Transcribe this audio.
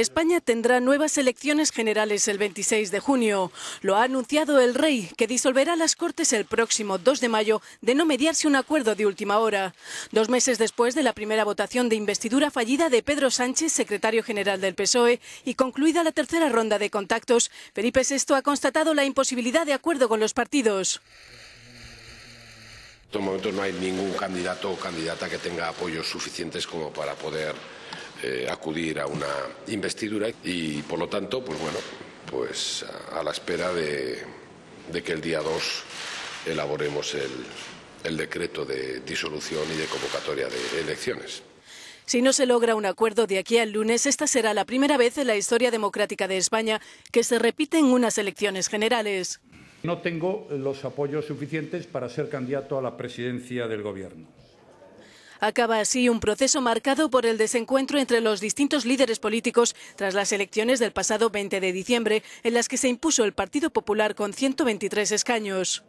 España tendrá nuevas elecciones generales el 26 de junio. Lo ha anunciado el rey, que disolverá las Cortes el próximo 2 de mayo de no mediarse un acuerdo de última hora. Dos meses después de la primera votación de investidura fallida de Pedro Sánchez, secretario general del PSOE, y concluida la tercera ronda de contactos, Felipe VI ha constatado la imposibilidad de acuerdo con los partidos. En estos momentos no hay ningún candidato o candidata que tenga apoyos suficientes como para poder eh, acudir a una investidura y por lo tanto, pues bueno, pues a, la espera de, que el día 2 elaboremos el, el decreto de disolución y de convocatoria de elecciones. Si no se logra un acuerdo de aquí al lunes, esta será la primera vez en la historia democrática de España que se repiten unas elecciones generales. No tengo los apoyos suficientes para ser candidato a la presidencia del Gobierno. Acaba así un proceso marcado por el desencuentro entre los distintos líderes políticos tras las elecciones del pasado 20 de diciembre, en las que se impuso el Partido Popular con 123 escaños.